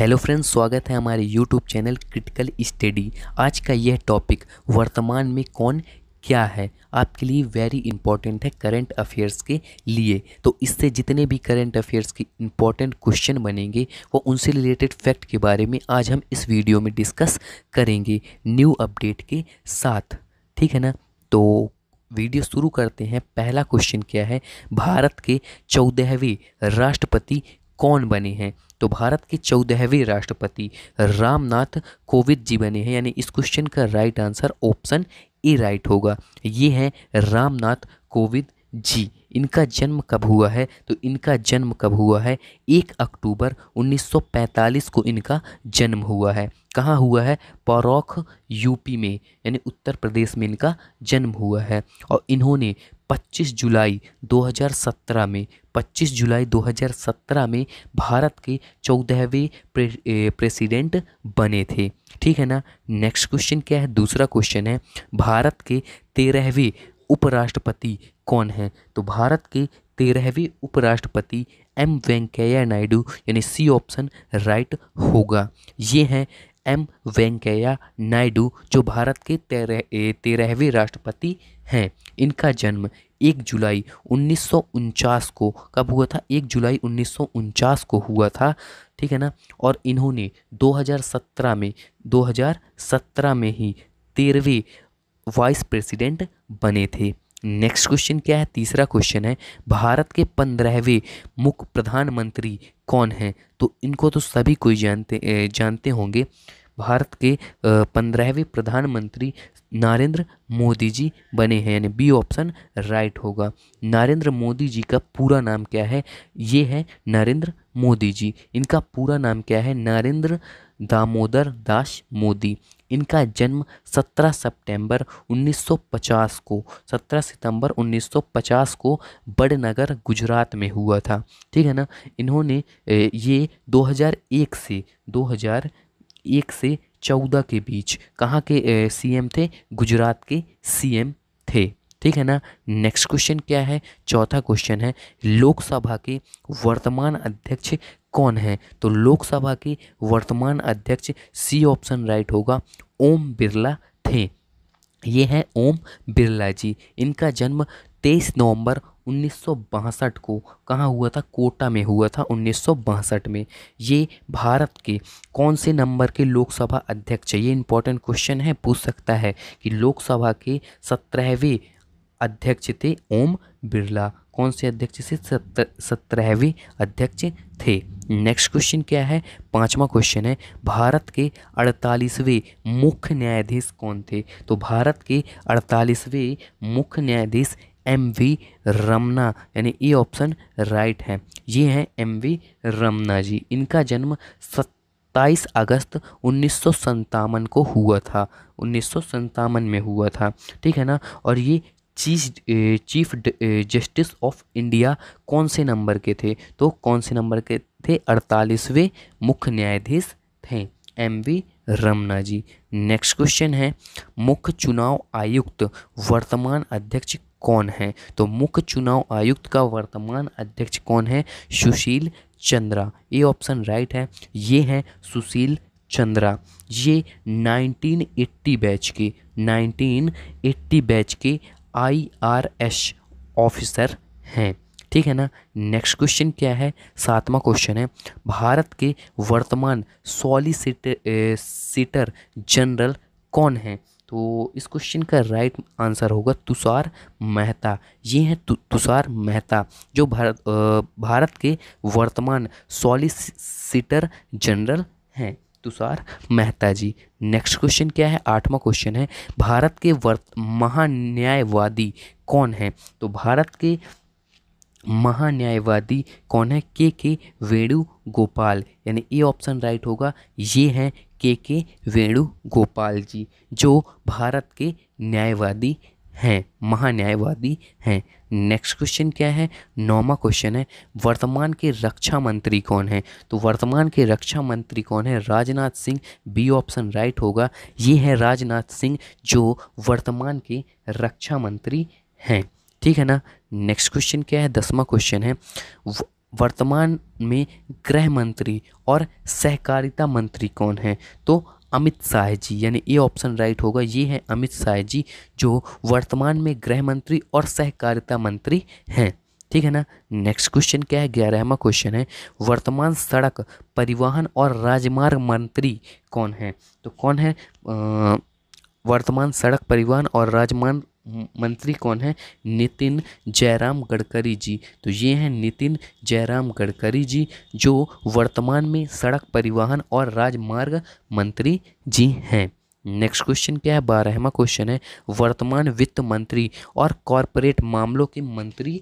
hello friends स्वागत है हमारे यूट्यूब चैनल क्रिटिकल स्टडी आज का यह टॉपिक वर्तमान में कौन क्या है आपके लिए वेरी इंपॉर्टेंट है करंट अफेयर्स के लिए तो इससे जितने भी करंट अफेयर्स के इंपॉर्टेंट क्वेश्चन बनेंगे वो उनसे रिलेटेड फैक्ट के बारे में आज हम इस वीडियो में डिस्कस करेंगे न्यू अपडेट के साथ ठीक है ना तो वीडियो शुरू करते हैं पहला क्वेश्चन क्या है भारत के चौदहवें राष्ट्रपति कौन बने हैं तो भारत के चौदहवें राष्ट्रपति रामनाथ कोविंद जी बने हैं यानी इस क्वेश्चन का right answer option A right होगा ये है रामनाथ कोविंद जी इनका जन्म कब हुआ है तो इनका जन्म कब हुआ है एक अक्टूबर 1945 को इनका जन्म हुआ है कहाँ हुआ है परोख यूपी में यानी उत्तर प्रदेश में इनका जन्म हुआ है और इन्होंने 25 जुलाई 2017 में 25 जुलाई 2017 में भारत के चौदहवें प्रे, प्रेसिडेंट बने थे ठीक है ना नेक्स्ट क्वेश्चन क्या है दूसरा क्वेश्चन है भारत के तेरहवें उपराष्ट्रपति कौन है तो भारत के तेरहवें उपराष्ट्रपति एम वेंकैया नायडू यानी सी ऑप्शन राइट होगा ये हैं एम वेंकैया नायडू जो भारत के तेरह तेरहवें राष्ट्रपति हैं इनका जन्म एक जुलाई उन्नीस को कब हुआ था एक जुलाई उन्नीस को हुआ था ठीक है ना और इन्होंने 2017 में 2017 में ही तेरहवें वाइस प्रेसिडेंट बने थे नेक्स्ट क्वेश्चन क्या है तीसरा क्वेश्चन है भारत के पंद्रहवें मुख्य प्रधानमंत्री कौन हैं तो इनको तो सभी कोई जानते जानते होंगे भारत के पंद्रहवें प्रधानमंत्री नरेंद्र मोदी जी बने हैं यानी बी ऑप्शन राइट होगा नरेंद्र मोदी जी का पूरा नाम क्या है ये है नरेंद्र मोदी जी इनका पूरा नाम क्या है नरेंद्र दामोदर दास मोदी इनका जन्म 17 सितंबर 1950 को 17 सितंबर 1950 को बड़नगर गुजरात में हुआ था ठीक है ना इन्होंने ये 2001 से एक से चौदह के बीच कहाँ के सीएम थे गुजरात के सीएम थे ठीक है ना नेक्स्ट क्वेश्चन क्या है चौथा क्वेश्चन है लोकसभा के वर्तमान अध्यक्ष कौन है तो लोकसभा के वर्तमान अध्यक्ष सी ऑप्शन राइट होगा ओम बिरला थे ये हैं ओम बिरला जी इनका जन्म 23 नवंबर उन्नीस को कहाँ हुआ था कोटा में हुआ था उन्नीस में ये भारत के कौन से नंबर के लोकसभा अध्यक्ष ये इंपॉर्टेंट क्वेश्चन है पूछ सकता है कि लोकसभा के सत्रहवें अध्यक्ष थे ओम बिरला कौन से अध्यक्ष से सत्रहवें अध्यक्ष थे नेक्स्ट क्वेश्चन क्या है पांचवा क्वेश्चन है भारत के अड़तालीसवें मुख्य न्यायाधीश कौन थे तो भारत के अड़तालीसवें मुख्य न्यायाधीश एम वी रमना यानी ए ऑप्शन राइट है ये हैं एम वी रमना जी इनका जन्म सत्ताईस अगस्त उन्नीस को हुआ था उन्नीस में हुआ था ठीक है ना और ये chief chief justice of India कौन से नंबर के थे तो कौन से नंबर के थे अड़तालीसवें मुख्य न्यायाधीश थे M V Ramana ji next question है मुख्य चुनाव आयुक्त वर्तमान अध्यक्ष कौन है तो मुख्य चुनाव आयुक्त का वर्तमान अध्यक्ष कौन है सुशील चंद्रा ये ऑप्शन राइट है ये है सुशील चंद्रा ये 1980 बैच के 1980 बैच के आईआरएस ऑफिसर हैं ठीक है ना नेक्स्ट क्वेश्चन क्या है सातवां क्वेश्चन है भारत के वर्तमान सॉलिसिटर सीटर जनरल कौन है तो इस क्वेश्चन का राइट आंसर होगा तुषार मेहता ये हैं तुषार मेहता जो भारत भारत के वर्तमान सॉलिसिटर जनरल हैं तुषार मेहता जी नेक्स्ट क्वेश्चन क्या है आठवां क्वेश्चन है भारत के वर्त महान्यायवादी कौन है तो भारत के महान्यायवादी कौन है के के वेणु गोपाल यानी ए ऑप्शन राइट होगा ये हैं के के वेणु गोपाल जी जो भारत के न्यायवादी हैं महान्यायवादी हैं नेक्स्ट क्वेश्चन क्या है नौवा क्वेश्चन है वर्तमान के रक्षा मंत्री कौन है तो वर्तमान के रक्षा मंत्री कौन है Rajnath Singh B option right होगा ये है राजनाथ सिंह जो वर्तमान के रक्षा मंत्री हैं ठीक है ना नेक्स्ट क्वेश्चन क्या है दसवा क्वेश्चन है वर्तमान में गृह मंत्री और सहकारिता मंत्री कौन है तो अमित शाह जी यानी ए ऑप्शन राइट होगा ये है अमित शाह जी जो वर्तमान में गृह मंत्री और सहकारिता मंत्री हैं ठीक है ना नेक्स्ट क्वेश्चन क्या है ग्यारहवा क्वेश्चन है वर्तमान सड़क परिवहन और राजमार्ग मंत्री कौन है तो कौन है आ, वर्तमान सड़क परिवहन और राजमार्ग मंत्री कौन है नितिन जयराम गडकरी जी तो ये हैं नितिन जयराम गडकरी जी जो वर्तमान में सड़क परिवहन और राजमार्ग मंत्री जी हैं नेक्स्ट क्वेश्चन क्या है बारहवा क्वेश्चन है वर्तमान वित्त मंत्री और कॉरपोरेट मामलों के मंत्री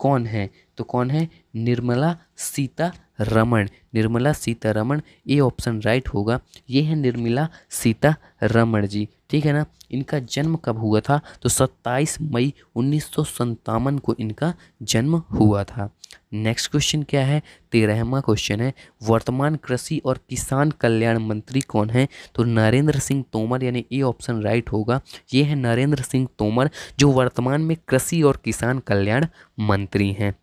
कौन है तो कौन है निर्मला सीता रमन निर्मला सीतारमण ये ऑप्शन राइट होगा ये है निर्मला सीतारमण जी ठीक है ना इनका जन्म कब हुआ था तो 27 मई उन्नीस को इनका जन्म हुआ था नेक्स्ट क्वेश्चन क्या है तेरहवा क्वेश्चन है वर्तमान कृषि और किसान कल्याण मंत्री कौन है तो नरेंद्र सिंह तोमर यानी ए ऑप्शन राइट होगा ये है नरेंद्र सिंह तोमर जो वर्तमान में कृषि और किसान कल्याण मंत्री हैं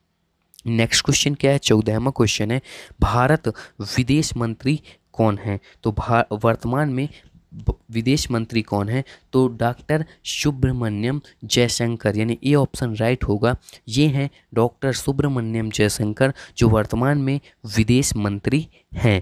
नेक्स्ट क्वेश्चन क्या है चौदहवा क्वेश्चन है भारत विदेश मंत्री कौन है तो वर्तमान में विदेश मंत्री कौन है तो डॉक्टर सुब्रमण्यम जयशंकर यानी ए ऑप्शन राइट होगा ये हैं डॉक्टर सुब्रमण्यम जयशंकर जो वर्तमान में विदेश मंत्री हैं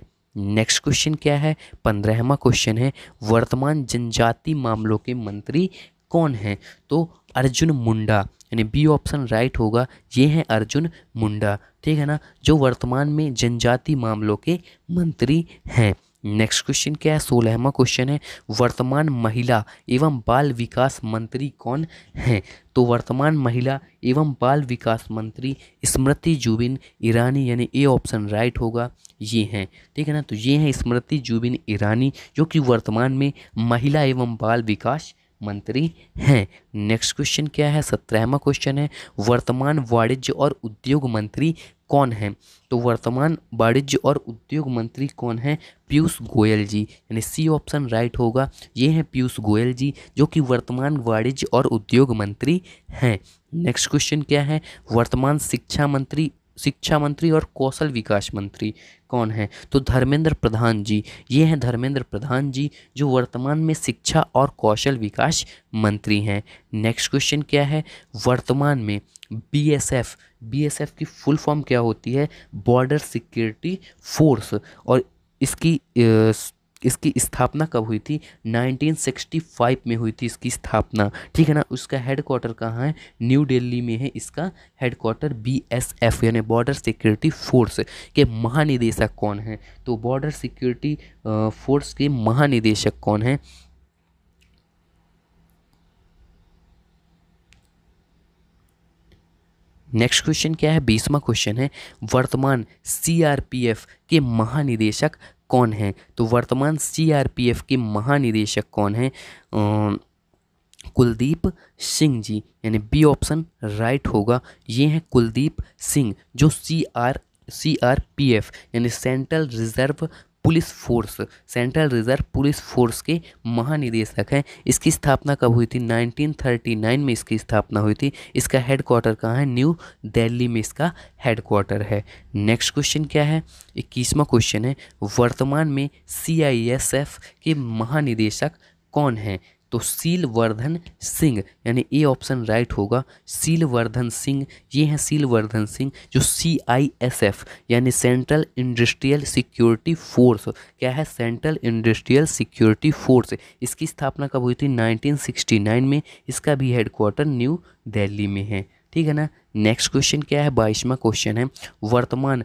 नेक्स्ट क्वेश्चन क्या है पंद्रहवा क्वेश्चन है वर्तमान जनजाति मामलों के मंत्री कौन हैं तो अर्जुन मुंडा यानी बी ऑप्शन राइट होगा ये हैं अर्जुन मुंडा ठीक है ना जो वर्तमान में जनजाति मामलों के मंत्री हैं नेक्स्ट क्वेश्चन क्या है सोलहवा क्वेश्चन है वर्तमान महिला एवं बाल विकास मंत्री कौन हैं तो वर्तमान महिला एवं बाल विकास मंत्री स्मृति जुबिन ईरानी यानी ए ऑप्शन राइट होगा ये हैं ठीक है ना तो ये हैं स्मृति जुबिन ईरानी जो कि वर्तमान में महिला एवं बाल विकास मंत्री हैं नेक्स्ट क्वेश्चन क्या है सत्रहवा क्वेश्चन है वर्तमान वाणिज्य और उद्योग मंत्री कौन है तो वर्तमान वाणिज्य और उद्योग मंत्री कौन है पीयूष गोयल जी यानी सी ऑप्शन राइट होगा ये हैं पीयूष गोयल जी जो कि वर्तमान वाणिज्य और उद्योग मंत्री हैं नेक्स्ट क्वेश्चन क्या है वर्तमान शिक्षा मंत्री शिक्षा मंत्री और कौशल विकास मंत्री कौन है तो धर्मेंद्र प्रधान जी ये हैं धर्मेंद्र प्रधान जी जो वर्तमान में शिक्षा और कौशल विकास मंत्री हैं नेक्स्ट क्वेश्चन क्या है वर्तमान में बीएसएफ बीएसएफ की फुल फॉर्म क्या होती है बॉर्डर सिक्योरिटी फोर्स और इसकी इसकी स्थापना कब हुई थी 1965 में हुई थी इसकी स्थापना ठीक है ना उसका हेडक्वार्टर कहाँ है न्यू दिल्ली में है इसका हेडक्वार्टर बीएसएफ यानी बॉर्डर सिक्योरिटी फोर्स के महानिदेशक कौन है तो बॉर्डर सिक्योरिटी फोर्स के महानिदेशक कौन है नेक्स्ट क्वेश्चन क्या है बीसवा क्वेश्चन है वर्तमान सीआरपीएफ के महानिदेशक कौन हैं तो वर्तमान सीआरपीएफ के महानिदेशक कौन हैं कुलदीप सिंह जी यानी बी ऑप्शन राइट होगा ये हैं कुलदीप सिंह जो C R C R P F यानी central reserve police force central reserve police force के महानिदेशक हैं इसकी स्थापना कब हुई थी 1939 में इसकी स्थापना हुई थी इसका हेडक्वार्टर कहाँ है न्यू दिल्ली में इसका हेडक्वार्टर है नेक्स्ट क्वेश्चन क्या है इक्कीसवा क्वेश्चन है वर्तमान में सी के महानिदेशक कौन हैं तो सीलवर्धन सिंह यानी ए ऑप्शन राइट होगा सीलवर्धन सिंह ये हैं सीलवर्धन सिंह जो सी आई एस एफ यानी सेंट्रल इंडस्ट्रियल सिक्योरिटी फोर्स क्या है सेंट्रल इंडस्ट्रियल सिक्योरिटी फोर्स इसकी स्थापना कब हुई थी 1969 में इसका भी हेडक्वार्टर न्यू दिल्ली में है ठीक है ना नेक्स्ट क्वेश्चन क्या है बाईसवा क्वेश्चन है वर्तमान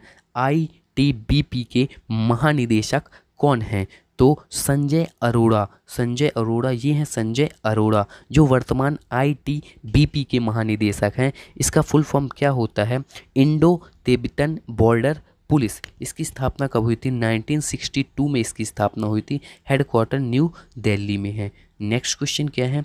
आई टी बी पी के महानिदेशक कौन हैं तो संजय अरोड़ा संजय अरोड़ा ये हैं संजय अरोड़ा जो वर्तमान आईटीबीपी के महानिदेशक हैं इसका फुल फॉर्म क्या होता है इंडो तिब्बतन बॉर्डर पुलिस इसकी स्थापना कब हुई थी 1962 में इसकी स्थापना हुई थी हेडक्वार्टर न्यू दिल्ली में है नेक्स्ट क्वेश्चन क्या है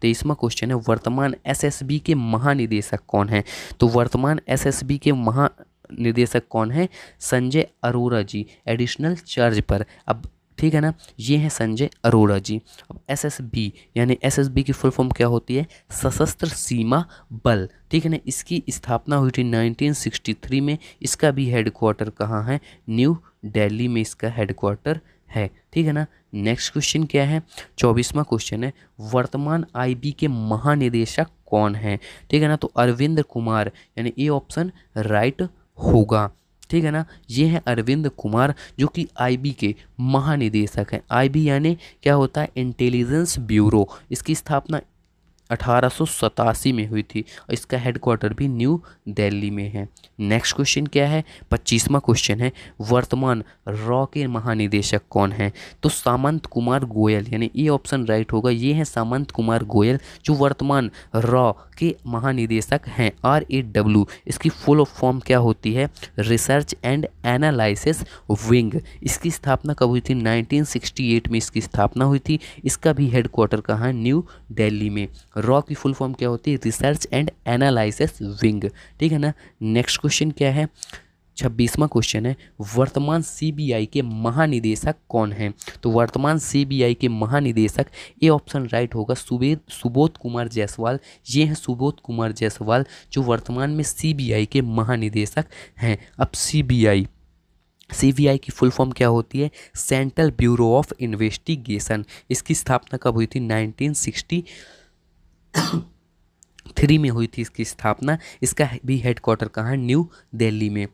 तेईसवा क्वेश्चन है वर्तमान एसएसबी के महानिदेशक कौन हैं तो वर्तमान एसएसबी के महानिदेशक कौन है संजय अरोरा जी एडिशनल चार्ज पर अब ठीक है ना ये हैं संजय अरोड़ा जी अब एस एस बी यानी एस एस बी की फुल फॉर्म क्या होती है सशस्त्र सीमा बल ठीक है ना इसकी स्थापना हुई थी 1963 में इसका भी हेडक्वार्टर कहाँ है न्यू दिल्ली में इसका हेडक्वार्टर है ठीक है ना नेक्स्ट क्वेश्चन क्या है चौबीसवा क्वेश्चन है वर्तमान आईबी के महानिदेशक कौन है ठीक है ना तो अरविंद कुमार यानी ए ऑप्शन राइट होगा ठीक है ना ये हैं अरविंद कुमार जो कि आईबी के महानिदेशक हैं आईबी यानी क्या होता है इंटेलिजेंस ब्यूरो इसकी स्थापना अठारह में हुई थी और इसका हेडक्वार्टर भी न्यू दिल्ली में है नेक्स्ट क्वेश्चन क्या है पच्चीसवा क्वेश्चन है वर्तमान रॉ के महानिदेशक कौन हैं तो सामंत कुमार गोयल यानी ये ऑप्शन राइट होगा ये है सामंत कुमार गोयल जो वर्तमान रॉ के महानिदेशक हैं आर ए डब्ल्यू इसकी फुल फॉर्म क्या होती है रिसर्च एंड एनालिसिस विंग इसकी स्थापना कब हुई थी नाइनटीन में इसकी स्थापना हुई थी इसका भी हेडक्वार्टर कहाँ न्यू दिल्ली में रॉ की फुल फॉर्म क्या होती है रिसर्च एंड एनालिसिस विंग ठीक है ना नेक्स्ट क्वेश्चन क्या है छब्बीसवां क्वेश्चन है वर्तमान सीबीआई के महानिदेशक कौन हैं तो वर्तमान सीबीआई के महानिदेशक ए ऑप्शन राइट होगा सुबेद सुबोध कुमार जायसवाल ये हैं सुबोध कुमार जायसवाल जो वर्तमान में सीबीआई के महानिदेशक हैं अब सीबीआई सीबीआई की फुल फॉर्म क्या होती है सेंट्रल ब्यूरो ऑफ इन्वेस्टिगेशन इसकी स्थापना कब हुई थी नाइनटीन थ्री में हुई थी इसकी स्थापना इसका भी हेडक्वार्टर कहाँ न्यू दिल्ली में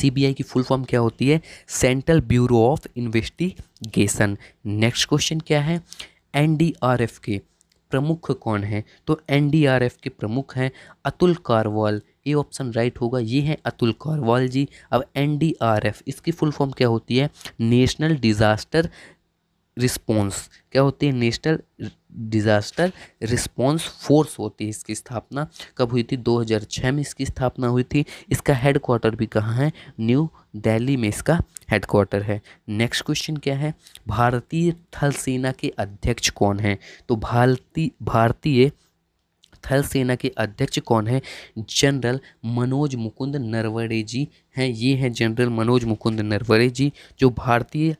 सीबीआई की फुल फॉर्म क्या होती है central bureau of investigation next question क्या है एनडीआरएफ के प्रमुख कौन है तो एनडीआरएफ के प्रमुख हैं अतुल कारवाल ये ऑप्शन राइट होगा ये हैं अतुल कारवाल जी अब एनडीआरएफ इसकी फुल फॉर्म क्या होती है नेशनल डिज़ास्टर रिस्पॉन्स क्या होती है नेशनल डिज़ास्टर रिस्पांस फोर्स होती है इसकी स्थापना कब हुई थी 2006 में इसकी स्थापना हुई थी इसका हेडक्वार्टर भी कहाँ है न्यू दिल्ली में इसका हेडक्वार्टर है नेक्स्ट क्वेश्चन क्या है भारतीय थल सेना के अध्यक्ष कौन है तो भारती भारतीय थल सेना के अध्यक्ष कौन है जनरल मनोज मुकुंद नरवरे जी हैं ये हैं जनरल मनोज मुकुंद नरवड़े जी जो भारतीय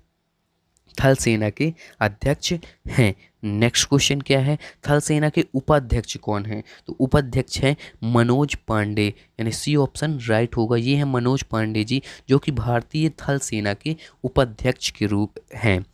थल सेना के अध्यक्ष हैं नेक्स्ट क्वेश्चन क्या है थल सेना के उपाध्यक्ष कौन हैं तो उपाध्यक्ष हैं मनोज पांडे यानी सी ऑप्शन राइट होगा ये हैं मनोज पांडे जी जो कि भारतीय थल सेना के उपाध्यक्ष के रूप हैं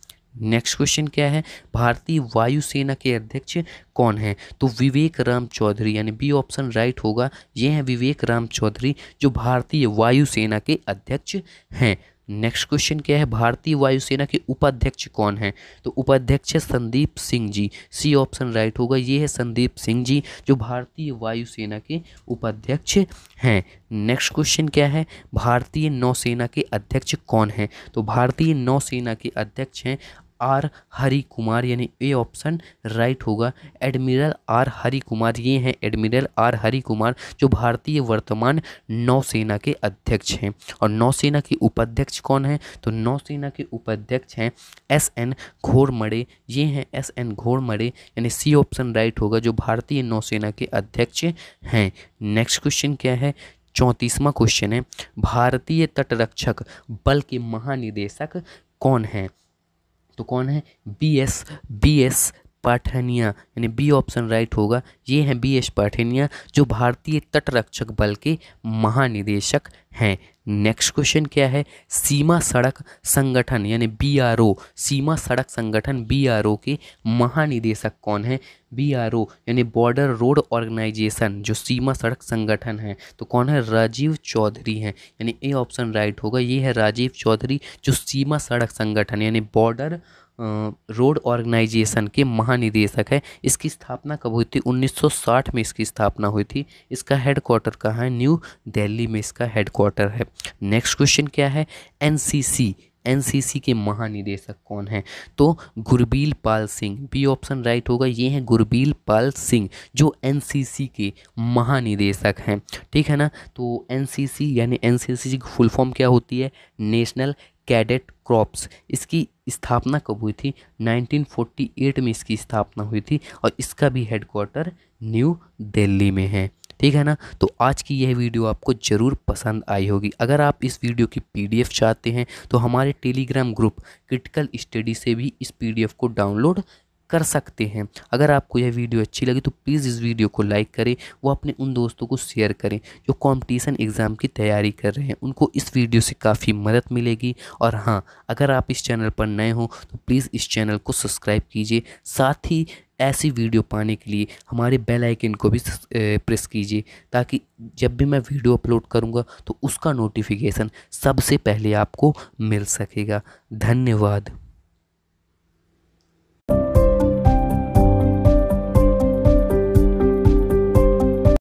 नेक्स्ट क्वेश्चन क्या है भारतीय वायुसेना के अध्यक्ष कौन हैं तो विवेक राम चौधरी यानी बी ऑप्शन राइट होगा ये हैं विवेक राम चौधरी जो भारतीय वायुसेना के अध्यक्ष हैं नेक्स्ट क्वेश्चन क्या है भारतीय वायुसेना के उपाध्यक्ष कौन है तो उपाध्यक्ष है Sandeep Singh ji C option right होगा ये है संदीप सिंह जी जो भारतीय वायुसेना के उपाध्यक्ष हैं नेक्स्ट क्वेश्चन क्या है भारतीय नौसेना के अध्यक्ष कौन है तो भारतीय नौसेना के अध्यक्ष हैं आर हरी कुमार यानी ए ऑप्शन राइट होगा एडमिरल आर हरी कुमार ये हैं एडमिरल आर हरी कुमार जो भारतीय वर्तमान नौसेना के अध्यक्ष हैं और नौसेना के उपाध्यक्ष कौन हैं तो नौसेना के उपाध्यक्ष हैं एस एन घोड़मड़े ये हैं एस एन घोड़मड़े यानी सी ऑप्शन राइट होगा जो भारतीय नौसेना के अध्यक्ष हैं नेक्स्ट क्वेश्चन क्या है चौंतीसवां क्वेश्चन है भारतीय तटरक्षक बल के महानिदेशक कौन हैं तो कौन है B S B S Pathania यानी बी ऑप्शन राइट होगा ये हैं बी एस पाठनिया जो भारतीय तटरक्षक बल के महानिदेशक हैं नेक्स्ट क्वेश्चन क्या है सीमा सड़क संगठन यानी बी आर ओ सीमा सड़क संगठन बी आर ओ के महानिदेशक कौन है बी आर ओ यानी बॉर्डर रोड ऑर्गेनाइजेशन जो सीमा सड़क संगठन है तो कौन है राजीव चौधरी हैं यानी ए ऑप्शन राइट होगा ये है राजीव चौधरी जो सीमा सड़क संगठन यानी बॉर्डर रोड ऑर्गेनाइजेशन के महानिदेशक है इसकी स्थापना कब हुई थी 1960 में इसकी स्थापना हुई थी इसका हेडक्वार्टर कहाँ है न्यू दिल्ली में इसका हेडक्वार्टर है नेक्स्ट क्वेश्चन क्या है एनसीसी एनसीसी के महानिदेशक कौन हैं तो Gurbir Pal Singh B option right होगा ये हैं गुरबील पाल सिंह जो एनसीसी के महानिदेशक हैं ठीक है ना तो एनसीसी यानी एनसीसी की फुल फॉर्म क्या होती है नेशनल कैडेट क्रॉप्स इसकी स्थापना कब हुई थी 1948 में इसकी स्थापना हुई थी और इसका भी हेडक्वार्टर न्यू दिल्ली में है ठीक है ना तो आज की यह वीडियो आपको ज़रूर पसंद आई होगी अगर आप इस वीडियो की पीडीएफ चाहते हैं तो हमारे टेलीग्राम ग्रुप क्रिटिकल स्टडी से भी इस पीडीएफ को डाउनलोड कर सकते हैं अगर आपको यह वीडियो अच्छी लगी तो प्लीज़ इस वीडियो को लाइक करें वो अपने उन दोस्तों को शेयर करें जो कॉम्पिटिशन एग्ज़ाम की तैयारी कर रहे हैं उनको इस वीडियो से काफ़ी मदद मिलेगी और हाँ अगर आप इस चैनल पर नए हों तो प्लीज़ इस चैनल को सब्सक्राइब कीजिए साथ ही ऐसी वीडियो पाने के लिए हमारे बेल आइकन को भी प्रेस कीजिए ताकि जब भी मैं वीडियो अपलोड करूँगा तो उसका नोटिफिकेशन सबसे पहले आपको मिल सकेगा धन्यवाद